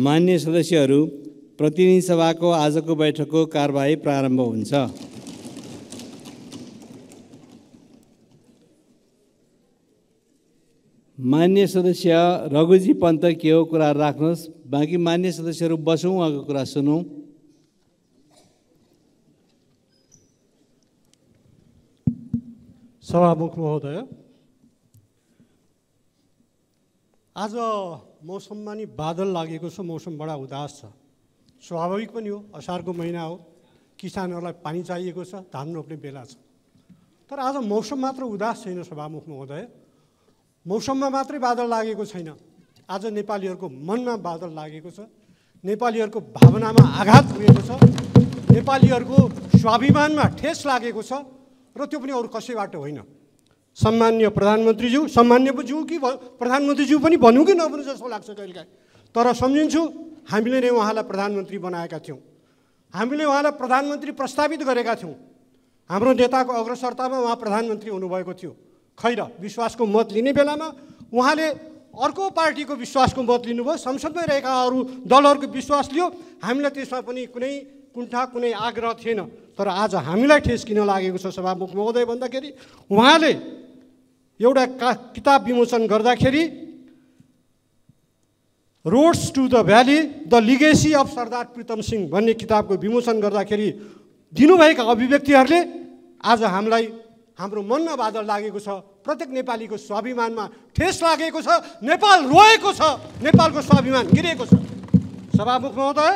मान्य सदस्यहरू प्रतिनिधि सभाको आजको बैठकको कारवाही प्रारम्भ हुन्छ मान्य सदस्य रघुजी पन्त के हो कुरा राख्नुहोस् बाँकी मान्य सदस्यहरू बसौँ उहाँको कुरा सुनौँ सभामुख महोदय आज मौसममा नि बादल लागेको छ मौसम बडा उदास छ स्वाभाविक पनि हो असारको महिना हो किसानहरूलाई पानी चाहिएको छ धान रोप्ने बेला छ तर आज मौसम मात्र उदास छैन सभामुख महोदय मौसममा मात्रै बादल लागेको छैन आज नेपालीहरूको मनमा बादल लागेको छ नेपालीहरूको भावनामा आघात पुगेको छ नेपालीहरूको स्वाभिमानमा ठेस लागेको छ र त्यो पनि अरू कसैबाट होइन सम्मान्य प्रधानमन्त्रीज्यू सम्मान्य ज्यू कि प्रधानमन्त्रीज्यू पनि भनौँ कि नभनौँ जस्तो लाग्छ कहिलेकाहीँ तर सम्झिन्छु हामीले नै उहाँलाई प्रधानमन्त्री बनाएका थियौँ हामीले उहाँलाई प्रधानमन्त्री प्रस्तावित गरेका थियौँ हाम्रो नेताको अग्रसरतामा उहाँ प्रधानमन्त्री हुनुभएको थियो खैर विश्वासको मत लिने बेलामा उहाँले अर्को पार्टीको विश्वासको मत लिनुभयो संसदमै रहेका अरू दलहरूको विश्वास लियो हामीलाई त्यसमा पनि कुनै कुण्ठा कुनै आग्रह थिएन तर आज हामीलाई ठेस किन लागेको छ सभामुख महोदय भन्दाखेरि उहाँले एउटा का किताब विमोचन गर्दाखेरि roads to the valley the legacy of Sardar Pritam Singh भन्ने किताबको विमोचन गर्दाखेरि दिनुभएका अभिव्यक्तिहरूले आज हामीलाई हाम्रो मनमा बादल लागेको छ प्रत्येक नेपालीको स्वाभिमानमा ठेस लागेको छ नेपाल रोएको छ नेपालको स्वाभिमान गिरेको छ सभामुख महोदय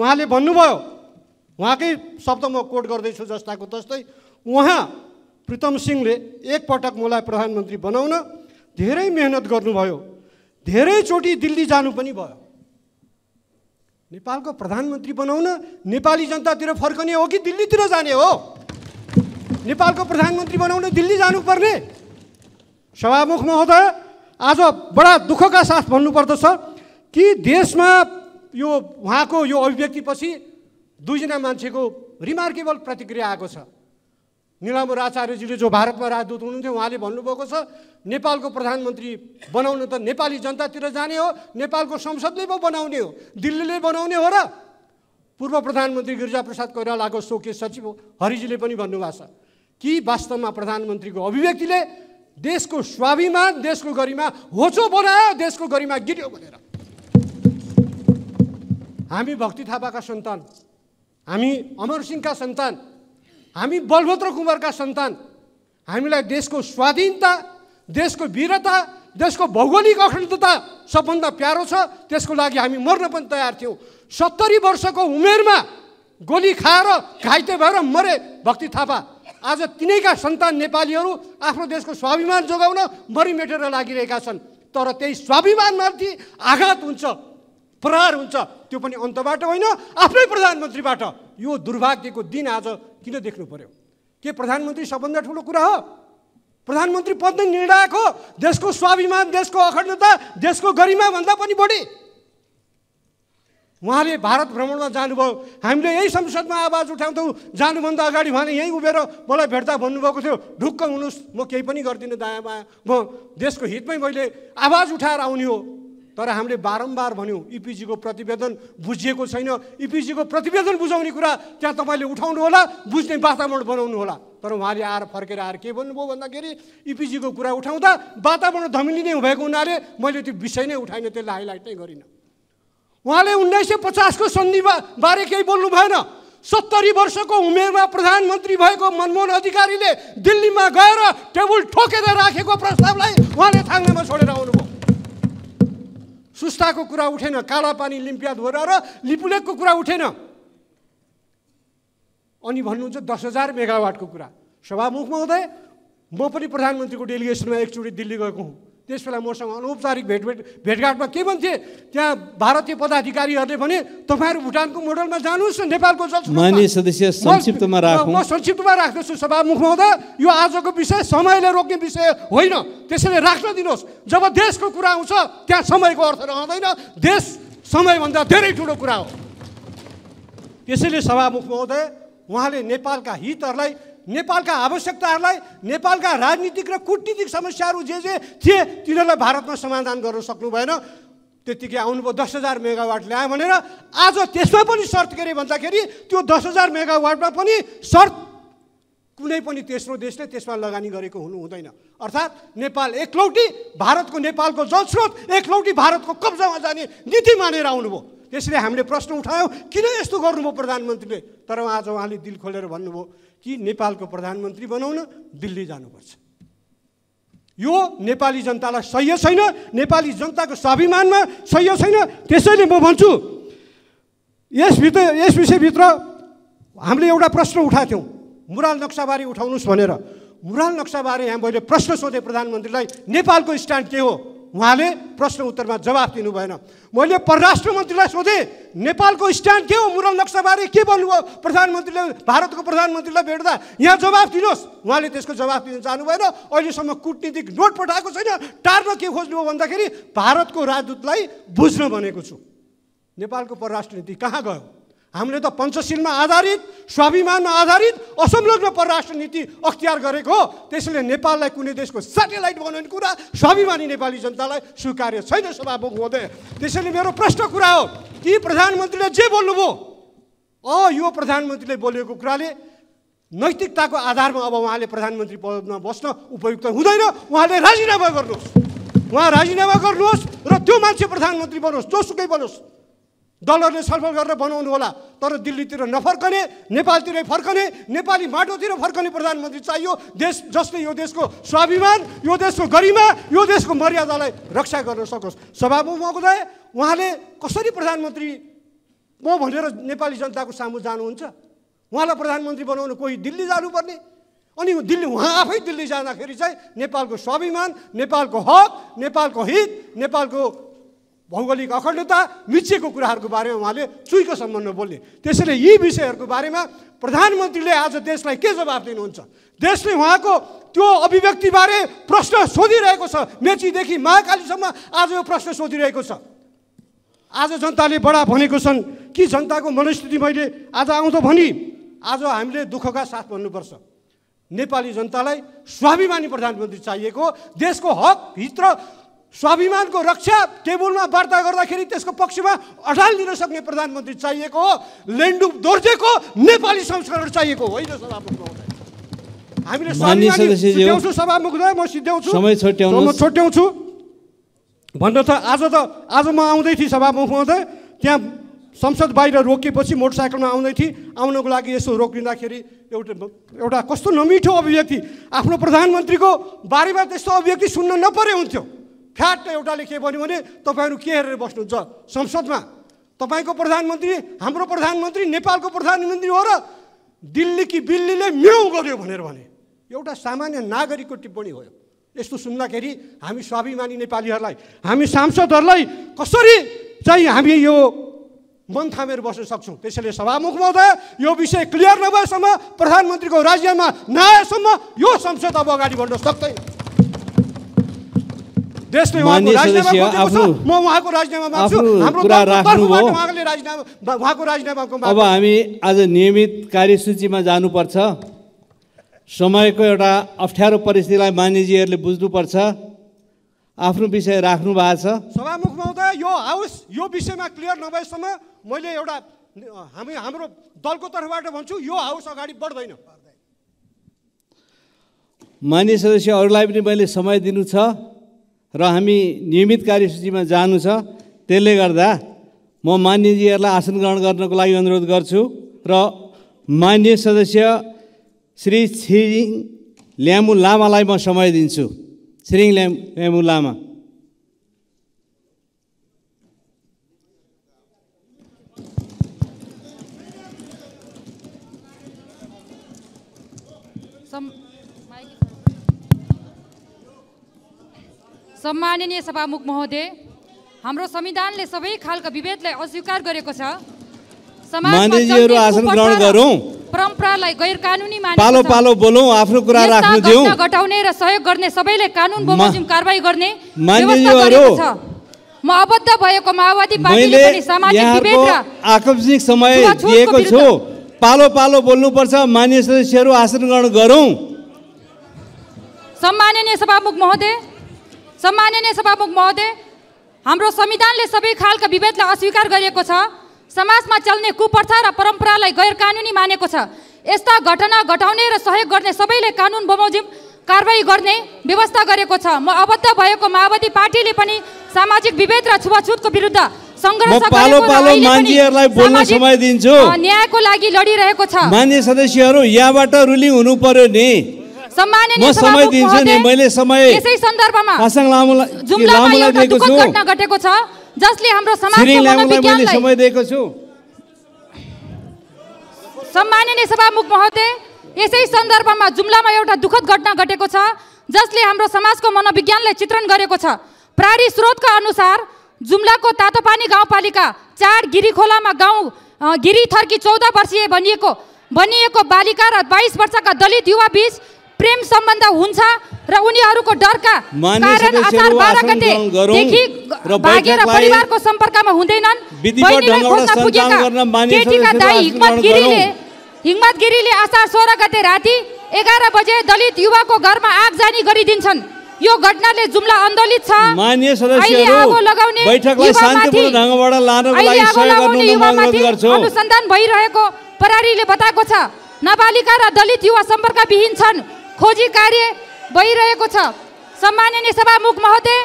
उहाँले भन्नुभयो उहाँकै शब्द म कोट गर्दैछु जस्ताको तस्तै उहाँ प्रितम सिंहले एकपटक मलाई प्रधानमन्त्री बनाउन धेरै मेहनत गर्नुभयो धेरैचोटि दिल्ली जानु पनि भयो नेपालको प्रधानमन्त्री बनाउन नेपाली जनतातिर फर्कने हो कि दिल्लीतिर जाने हो नेपालको प्रधानमन्त्री बनाउन दिल्ली जानुपर्ने सभामुख महोदय आज बडा दुःखका साथ भन्नुपर्दछ कि देशमा यो उहाँको यो अभिव्यक्तिपछि दुईजना मान्छेको रिमार्केबल प्रतिक्रिया आएको छ निलाम्बर आचार्यजीले जो भारतमा राजदूत हुनुहुन्थ्यो उहाँले भन्नुभएको छ नेपालको प्रधानमन्त्री बनाउन त नेपाली जनतातिर जाने हो नेपालको संसदले पो बनाउने हो दिल्लीले बनाउने हो र पूर्व प्रधानमन्त्री गिरिजाप्रसाद कोइरालाको सोके सचिव हरिजीले पनि भन्नुभएको छ कि वास्तवमा प्रधानमन्त्रीको अभिव्यक्तिले देशको स्वाभिमान देशको गरिमा होचो बनायो देशको गरिमा गिर्यो भनेर हामी भक्ति थापाका सन्तान हामी अमर सिंहका सन्तान हामी बलभद्र कुमारका सन्तान हामीलाई देशको स्वाधीनता देशको वीरता देशको भौगोलिक अखण्डता सबभन्दा प्यारो छ त्यसको लागि हामी मर्न पनि तयार थियौँ सत्तरी वर्षको उमेरमा गोली खाएर घाइते भएर मरे भक्ति थापा आज तिनैका सन्तान नेपालीहरू आफ्नो देशको स्वाभिमान जोगाउन मरिमेटेर लागिरहेका छन् तर त्यही स्वाभिमानमाथि आघात हुन्छ प्रहार हुन्छ त्यो पनि अन्तबाट होइन आफ्नै प्रधानमन्त्रीबाट यो दुर्भाग्यको दिन आज किन देख्नु पर्यो के प्रधानमन्त्री सबभन्दा ठुलो कुरा हो प्रधानमन्त्री पद नै निर्णायक हो देशको स्वाभिमान देशको अखण्डता देशको गरिमा भन्दा पनि बढी उहाँले भारत भ्रमणमा जानुभयो हामीले यही संसदमा आवाज उठाउँथ्यौँ जानुभन्दा अगाडि उहाँले यहीँ उभिएर मलाई भेट्दा भन्नुभएको थियो ढुक्क हुनुहोस् म केही पनि गर्दिनँ दायाँ बायाँ म देशको हितमै मैले आवाज उठाएर आउने हो तर हामीले बारम्बार भन्यौँ इपिजीको e प्रतिवेदन बुझिएको छैन इपिजीको e प्रतिवेदन बुझाउने कुरा त्यहाँ तपाईँले उठाउनु होला बुझ्ने वातावरण बनाउनु होला तर उहाँले आएर फर्केर आएर के भन्नुभयो भन्दाखेरि इपिजीको e कुरा उठाउँदा वातावरण नै भएको हुनाले मैले त्यो विषय नै उठाइनँ त्यसलाई हाइलाइट नै गरिनँ उहाँले उन्नाइस सय पचासको सन्धि बारे केही बोल्नु भएन सत्तरी वर्षको उमेरमा प्रधानमन्त्री भएको मनमोहन अधिकारीले दिल्लीमा गएर टेबुल ठोकेर राखेको प्रस्तावलाई उहाँले थाङ्नामा छोडेर आउनुभयो सुस्ताको कुरा उठेन पानी लिम्पियाद हो र लिपुलेकको कुरा उठेन अनि भन्नुहुन्छ दस हजार मेगावाटको कुरा सभामुखमा हुँदै म पनि प्रधानमन्त्रीको डेलिगेसनमा एकचोटि दिल्ली गएको हुँ त्यस बेला मसँग अनौपचारिक भेटभेट भेटघाटमा के भन्थे त्यहाँ भारतीय पदाधिकारीहरूले भने तपाईँहरू भुटानको मोडलमा जानुहोस् न नेपालको सदस्य संक्षिप्तमा राख्छु म संक्षिप्तमा राख्दछु सभामुखमा हुँदा यो आजको विषय समयले रोक्ने विषय होइन त्यसैले राख्न दिनुहोस् जब देशको कुरा आउँछ त्यहाँ समयको अर्थ रहँदैन देश समयभन्दा धेरै ठुलो कुरा हो त्यसैले सभामुख महोदय उहाँले नेपालका हितहरूलाई नेपालका आवश्यकताहरूलाई नेपालका राजनीतिक र कुटनीतिक समस्याहरू जे जे थिए तिनीहरूलाई भारतमा समाधान गर्न सक्नु भएन त्यतिकै आउनुभयो दस हजार मेगावाट ल्यायो भनेर आज त्यसमा पनि सर्त के अरे भन्दाखेरि त्यो दस हजार मेगावाटमा पनि सर्त कुनै पनि तेस्रो देशले त्यसमा लगानी गरेको हुनु हुँदैन अर्थात् नेपाल एकलौटी भारतको नेपालको जलस्रोत एकलौटी भारतको कब्जामा जाने नीति मानेर आउनुभयो त्यसैले हामीले प्रश्न उठायौँ किन यस्तो गर्नुभयो प्रधानमन्त्रीले तर आज उहाँले दिल खोलेर भन्नुभयो कि नेपालको प्रधानमन्त्री बनाउन दिल्ली जानुपर्छ यो नेपाली जनतालाई सह्य छैन नेपाली जनताको स्वाभिमानमा सह्य छैन त्यसैले म भन्छु यसभित्र यस विषयभित्र हामीले एउटा प्रश्न उठाएको मुराल नक्साबारे उठाउनुहोस् भनेर मुराल नक्साबारे यहाँ मैले प्रश्न सोधेँ प्रधानमन्त्रीलाई नेपालको स्ट्यान्ड के हो उहाँले प्रश्न उत्तरमा जवाफ दिनु भएन मैले परराष्ट्र मन्त्रीलाई सोधेँ नेपालको स्ट्यान्ड के हो मुरल नक्साबारे के भन्नुभयो प्रधानमन्त्रीले भारतको प्रधानमन्त्रीलाई भेट्दा यहाँ जवाफ दिनुहोस् उहाँले त्यसको जवाफ दिन चाहनु भएन अहिलेसम्म कुटनीतिक नोट पठाएको छैन टार्न के खोज्नुभयो भन्दाखेरि भारतको राजदूतलाई बुझ्न भनेको छु नेपालको परराष्ट्र नीति कहाँ गयो हामीले त पञ्चशीलमा आधारित स्वाभिमानमा आधारित असंलग्न परराष्ट्र नीति अख्तियार गरेको हो त्यसैले नेपाललाई कुनै देशको सेटेलाइट बनाउने कुरा स्वाभिमानी नेपाली जनतालाई स्वीकार्य छैन सभामुख महोदय त्यसैले मेरो प्रश्न कुरा हो कि प्रधानमन्त्रीले जे बोल्नुभयो अ यो प्रधानमन्त्रीले बोलेको कुराले नैतिकताको आधारमा अब उहाँले प्रधानमन्त्री पदमा बस्न उपयुक्त हुँदैन उहाँले राजीनामा गर्नुहोस् उहाँ राजीनामा गर्नुहोस् र त्यो मान्छे प्रधानमन्त्री बनोस् जोसुकै बनोस् डलरले छलफल गरेर बनाउनु होला तर दिल्लीतिर नफर्कने नेपालतिरै फर्कने नेपाली माटोतिर फर्कने प्रधानमन्त्री चाहियो देश जसले यो देशको स्वाभिमान यो देशको गरिमा यो देशको मर्यादालाई रक्षा गर्न सकोस् सभामुख महोदय उहाँले कसरी प्रधानमन्त्री म भनेर नेपाली जनताको सामु जानुहुन्छ उहाँलाई प्रधानमन्त्री बनाउनु कोही दिल्ली जानुपर्ने अनि दिल्ली उहाँ आफै दिल्ली जाँदाखेरि चाहिँ नेपालको स्वाभिमान नेपालको हक नेपालको हित नेपालको भौगोलिक अखण्डता मिचेको कुराहरूको बारेमा उहाँले चुइको सम्बन्धमा बोल्ने त्यसैले यी विषयहरूको बारेमा प्रधानमन्त्रीले आज देशलाई के जवाब दिनुहुन्छ देशले उहाँको त्यो अभिव्यक्तिबारे प्रश्न सोधिरहेको छ मेचीदेखि महाकालीसम्म आज यो प्रश्न सोधिरहेको छ आज जनताले बडा भनेको छन् कि जनताको मनस्थिति मैले आज आउँदो भनी आज हामीले दुःखका साथ भन्नुपर्छ नेपाली जनतालाई स्वाभिमानी प्रधानमन्त्री चाहिएको देशको हकभित्र स्वाभिमानको रक्षा टेबुलमा वार्ता गर्दाखेरि त्यसको पक्षमा अडाल लिन सक्ने प्रधानमन्त्री चाहिएको हो लेन्डु दोर्जेको नेपाली संस्करण चाहिएको होइन हामीले सभामुख म छोट्याउँछु भन्न त आज त आज म आउँदै थिएँ सभामुख हुँदै त्यहाँ संसद बाहिर रोकिएपछि मोटरसाइकलमा आउँदै थिएँ आउनको लागि यसो रोकिँदाखेरि एउटा एउटा कस्तो नमिठो अभिव्यक्ति आफ्नो प्रधानमन्त्रीको बारेमा त्यस्तो अभिव्यक्ति सुन्न नपरे हुन्थ्यो फ्याट एउटाले के भन्यो भने तपाईँहरू के हेरेर बस्नुहुन्छ संसदमा तपाईँको प्रधानमन्त्री हाम्रो प्रधानमन्त्री नेपालको प्रधानमन्त्री हो र दिल्ली कि बिल्लीले म्याउ गर्यो भनेर भने एउटा सामान्य नागरिकको टिप्पणी हो यस्तो सुन्दाखेरि हामी स्वाभिमानी नेपालीहरूलाई हामी सांसदहरूलाई कसरी चाहिँ हामी यो मन थामेर बस्न सक्छौँ त्यसैले सभामुख महोदय यो विषय क्लियर नभएसम्म प्रधानमन्त्रीको राज्यमा नआएसम्म यो संसद अब अगाडि बढ्न सक्दैन देशले आफ्नो म उहाँको राजीनामा माग्छु हाम्रो उहाँले राजीनामा उहाँको राजीनामाको अब हामी आज नियमित कार्यसूचीमा जानुपर्छ समयको एउटा अप्ठ्यारो परिस्थितिलाई मानिजीहरूले बुझ्नुपर्छ आफ्नो विषय राख्नु भएको छ सभामुख महोदय यो हाउस यो विषयमा क्लियर नभएसम्म मैले एउटा हामी हाम्रो दलको तर्फबाट भन्छु यो हाउस अगाडि बढ्दैन मान्य सदस्यहरूलाई पनि मैले समय दिनु छ र हामी नियमित कार्यसूचीमा जानु छ त्यसले गर्दा म मान्यजीहरूलाई आसन ग्रहण गर्नको लागि अनुरोध गर्छु र मान्य सदस्य श्री छिरिङ ल्यामु लामालाई म समय दिन्छु छिरिङ ल्याम ल्यामु लामा some सम्माननीय सभामुख महोदय हाम्रो संविधानले सबै खालका विभेदलाई अस्वीकार गरेको छ परम्परालाई गैर कानुनी पालो पालो बोलौँ आफ्नो कुरा राख्नु दिउँ घटाउने र सहयोग गर्ने सबैले कानुन बमोजिम कारवाही गर्ने म अबद्ध भएको माओवादी पार्टीले पनि सामाजिक विभेद र आकस्मिक समय दिएको छु पालो पालो बोल्नुपर्छ मान्य सदस्यहरू आसन ग्रहण गरौँ सम्माननीय सभामुख महोदय सम्माननीय सभामुख महोदय हाम्रो संविधानले सबै खालका विभेदलाई अस्वीकार गरिएको छ समाजमा चल्ने कुप्रथा र परम्परालाई गैर कानुनी मानेको छ यस्ता घटना घटाउने र सहयोग गर्ने सबैले कानुन बमोजिम कारवाही गर्ने व्यवस्था गरेको छ म अबद्ध भएको माओवादी पार्टीले पनि सामाजिक विभेद र छुवाछुतको विरुद्ध न्यायको लागि लडिरहेको छ मान्य सदस्यहरू यहाँबाट रुलिङ हुनु पर्यो नि म समय दिन्छु यसै सन्दर्भमा पासाङ लामुलाई लामुलाई घटना घटेको छ जसले हाम्रो समाजको मनोविज्ञानलाई समय दिएको छु सम्माननीय सभामुख महोदय यसै सन्दर्भमा जुम्लामा एउटा दुःखद घटना घटेको छ जसले हाम्रो समाजको मनोविज्ञानले चित्रण गरेको छ प्रारी स्रोतका अनुसार जुम्लाको तातोपानी गाउँपालिका चार गिरी खोलामा गाउँ गिरी थर्की चौध वर्षीय भनिएको भनिएको बालिका र बाइस वर्षका दलित युवा बिच प्रेम सम्बन्ध हुन्छ र उनीहरूको डरका कारण असार बाह्र गतेदेखि भागेर परिवारको सम्पर्कमा हुँदैनन् हिम्मत गिरीले असार सोह्र गते राति एघार बजे दलित युवाको घरमा आगजानी गरिदिन्छन् यो घटनाले जुम्ला आन्दोलित छ माननीय सदस्यहरू बैठकलाई शान्तिपूर्ण ढङ्गबाट लानको लागि सहयोग गर्नु अनुरोध गर्छु अनुसन्धान भइरहेको प्रहरीले बताएको छ नाबालिका र दलित युवा सम्पर्क विहीन छन् खोजी कार्य भइरहेको छ सम्माननीय सभामुख महोदय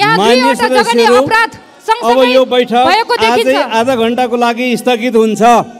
यहाँ दुईवटा जघन्य अपराध सँगसँगै आज देखिन्छ आधा घण्टाको लागि स्थगित हुन्छ